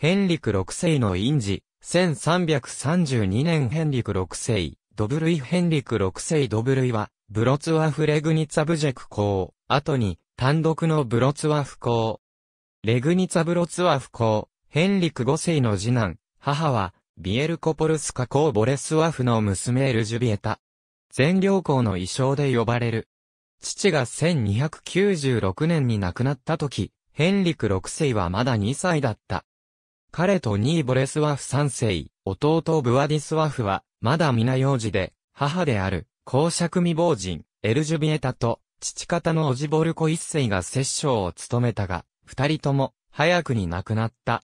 ヘンリク6世の印字、1332年ヘンリク6世、ドブルイヘンリク6世ドブルイは、ブロツワフレグニツァブジェク校、後に、単独のブロツワフ校。レグニツァブロツワフ校、ヘンリク5世の次男、母は、ビエルコポルスカ公ボレスワフの娘エルジュビエタ。全領校の衣装で呼ばれる。父が1296年に亡くなった時、ヘンリク6世はまだ2歳だった。彼とニーボレスワフ3世、弟ブワディスワフは、まだ皆幼児で、母である、公爵未亡人、エルジュビエタと、父方のオジボルコ一世が摂政を務めたが、二人とも、早くに亡くなった。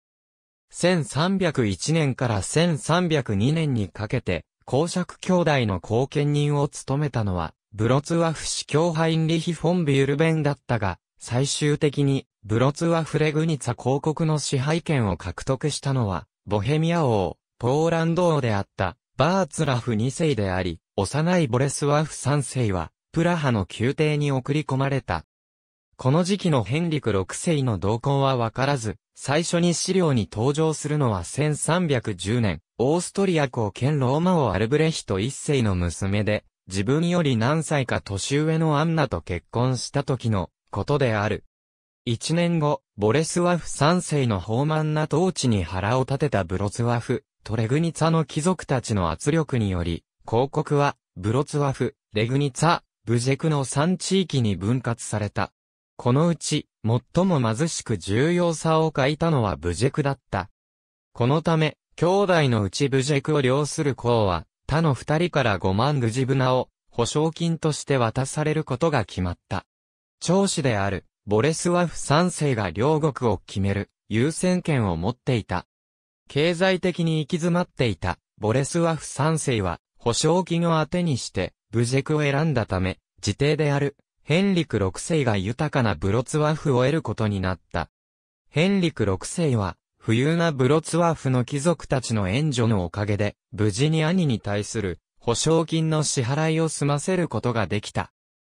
1301年から1302年にかけて、公爵兄弟の後見人を務めたのは、ブロツワフ司教ハインリヒ・フォン・ビュルベンだったが、最終的にブロツワフレグニツァ公国の支配権を獲得したのは、ボヘミア王、ポーランド王であった、バーツラフ2世であり、幼いボレスワフ3世は、プラハの宮廷に送り込まれた。この時期のヘンリク6世の動向はわからず、最初に資料に登場するのは1310年、オーストリア公兼ローマ王アルブレヒト1世の娘で、自分より何歳か年上のアンナと結婚した時のことである。一年後、ボレスワフ三世の豊満な統治に腹を立てたブロツワフ、とレグニツァの貴族たちの圧力により、広告は、ブロツワフ、レグニツァ、ブジェクの三地域に分割された。このうち、最も貧しく重要さを欠いたのはブジェクだった。このため、兄弟のうちブジェクを領する公は、他の二人から五万グジブナを、保証金として渡されることが決まった。長子である、ボレスワフ3世が両国を決める優先権を持っていた。経済的に行き詰まっていたボレスワフ3世は保証金を当てにしてブジェクを選んだため、自邸であるヘンリク6世が豊かなブロツワフを得ることになった。ヘンリク6世は富裕なブロツワフの貴族たちの援助のおかげで、無事に兄に対する保証金の支払いを済ませることができた。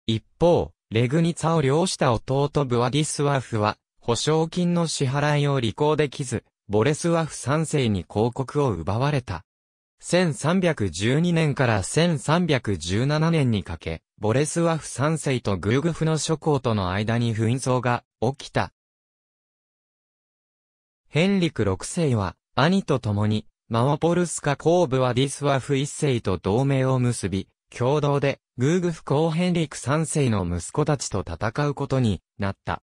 一方、レグニツァを領した弟ブワディスワフは、保証金の支払いを履行できず、ボレスワフ3世に広告を奪われた。1312年から1317年にかけ、ボレスワフ3世とグーグフの諸侯との間に紛争が起きた。ヘンリク6世は、兄と共に、マオポルスカ公ブワディスワフ1世と同盟を結び、共同でグーグフ公ヘンリク3世の息子たちと戦うことになった。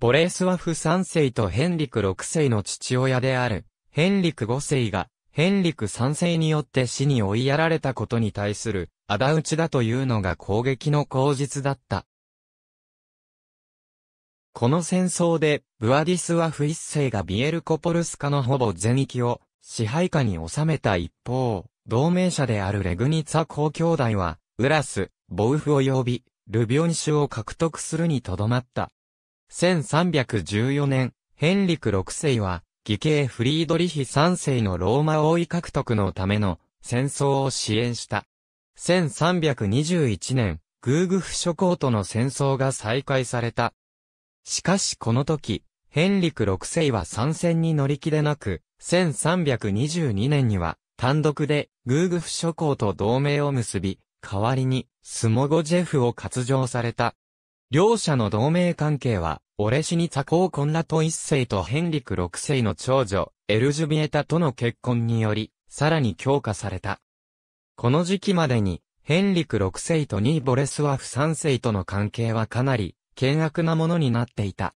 ボレースワフ3世とヘンリク6世の父親である、ヘンリク5世が、ヘンリク3世によって死に追いやられたことに対する、仇討ちだというのが攻撃の口実だった。この戦争で、ブアディスワフ1世がビエルコポルスカのほぼ全域を支配下に収めた一方、同盟者であるレグニツァ公兄弟は、ウラス、ボウフ及び、ルビョン州を獲得するにとどまった。1314年、ヘンリク6世は、義兄フリードリヒ3世のローマ王位獲得のための戦争を支援した。1321年、グーグフ諸侯との戦争が再開された。しかしこの時、ヘンリク6世は参戦に乗り気でなく、1322年には単独でグーグフ諸侯と同盟を結び、代わりに、スモゴジェフを割譲された。両者の同盟関係は、オレシニツァーコンラト一世とヘンリク六世の長女、エルジュビエタとの結婚により、さらに強化された。この時期までに、ヘンリク6世とニー・ボレスワフ3世との関係はかなり、険悪なものになっていた。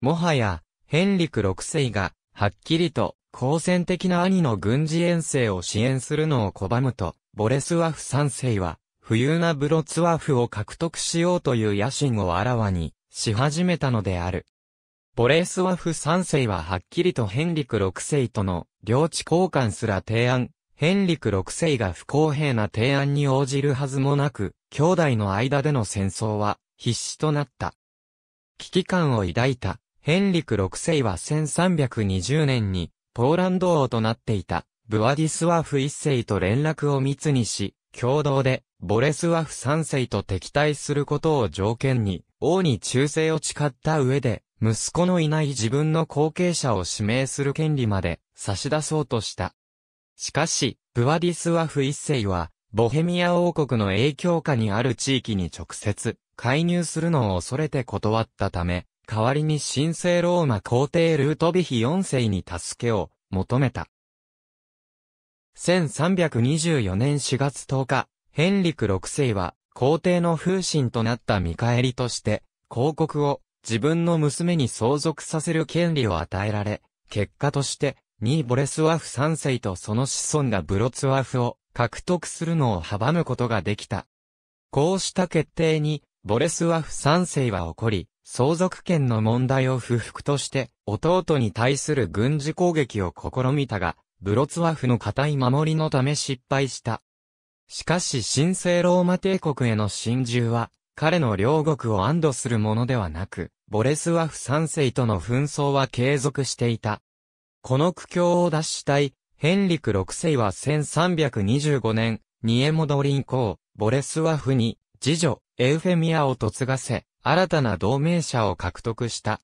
もはや、ヘンリク6世が、はっきりと、好戦的な兄の軍事遠征を支援するのを拒むと、ボレスワフ三世は、富裕なブロツワフを獲得しようという野心をあらわにし始めたのである。ボレスワフ三世ははっきりとヘンリク六世との領地交換すら提案、ヘンリク六世が不公平な提案に応じるはずもなく、兄弟の間での戦争は必死となった。危機感を抱いたヘンリク六世は1320年にポーランド王となっていたブワディスワフ一世と連絡を密にし、共同で、ボレスワフ三世と敵対することを条件に、王に忠誠を誓った上で、息子のいない自分の後継者を指名する権利まで差し出そうとした。しかし、ブワディスワフ一世は、ボヘミア王国の影響下にある地域に直接介入するのを恐れて断ったため、代わりに神聖ローマ皇帝ルートビヒ四世に助けを求めた。1324年4月10日、ヘンリク6世は、皇帝の風神となった見返りとして、広告を自分の娘に相続させる権利を与えられ、結果として、ニーボレスワフ3世とその子孫がブロツワフを獲得するのを阻むことができた。こうした決定に、ボレスワフ3世は起こり、相続権の問題を不服として、弟に対する軍事攻撃を試みたが、ブロツワフの固い守りのため失敗した。しかし神聖ローマ帝国への侵入は、彼の両国を安堵するものではなく、ボレスワフ三世との紛争は継続していた。この苦境を脱したい、ヘンリク六世は1325年、ニエモドリン公、ボレスワフに、次女、エウフェミアを嫁がせ、新たな同盟者を獲得した。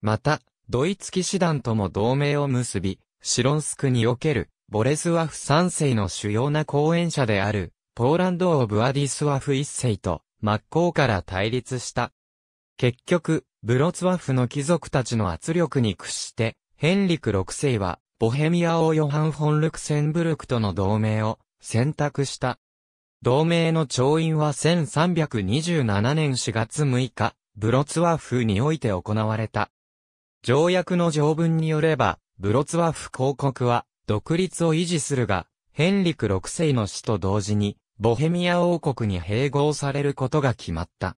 また、ドイツ騎士団とも同盟を結び、シロンスクにおける、ボレスワフ3世の主要な後援者である、ポーランド王ブアディスワフ1世と、真っ向から対立した。結局、ブロツワフの貴族たちの圧力に屈して、ヘンリク6世は、ボヘミア王ヨハン・フォン・ルクセンブルクとの同盟を選択した。同盟の調印は1327年4月6日、ブロツワフにおいて行われた。条約の条文によれば、ブロツワフ公国は、独立を維持するが、ヘンリク6世の死と同時に、ボヘミア王国に併合されることが決まった。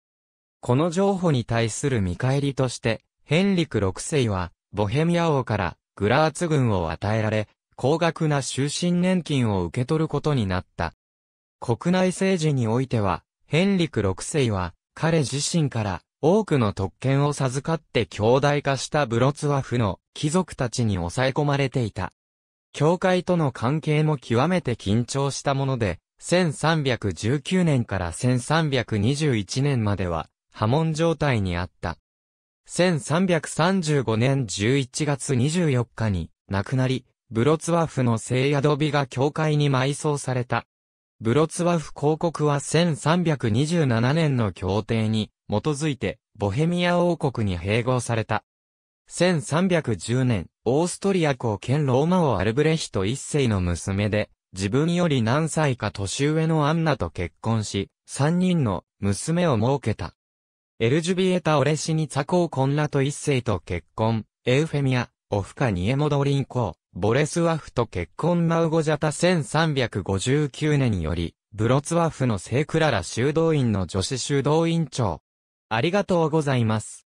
この譲歩に対する見返りとして、ヘンリク6世は、ボヘミア王からグラーツ軍を与えられ、高額な終身年金を受け取ることになった。国内政治においては、ヘンリク6世は、彼自身から多くの特権を授かって強大化したブロツワフの貴族たちに抑え込まれていた。教会との関係も極めて緊張したもので、1319年から1321年までは波紋状態にあった。1335年11月24日に亡くなり、ブロツワフの聖宿日が教会に埋葬された。ブロツワフ公国は1327年の協定に基づいてボヘミア王国に併合された。1310年、オーストリア公兼ローマ王アルブレヒト一世の娘で、自分より何歳か年上のアンナと結婚し、三人の娘を設けた。エルジュビエタ・オレシニツァ公コンラと一世と結婚、エウフェミア、オフカ・ニエモドリン公、ボレスワフと結婚マウゴジャタ1359年により、ブロツワフの聖クララ修道院の女子修道院長。ありがとうございます。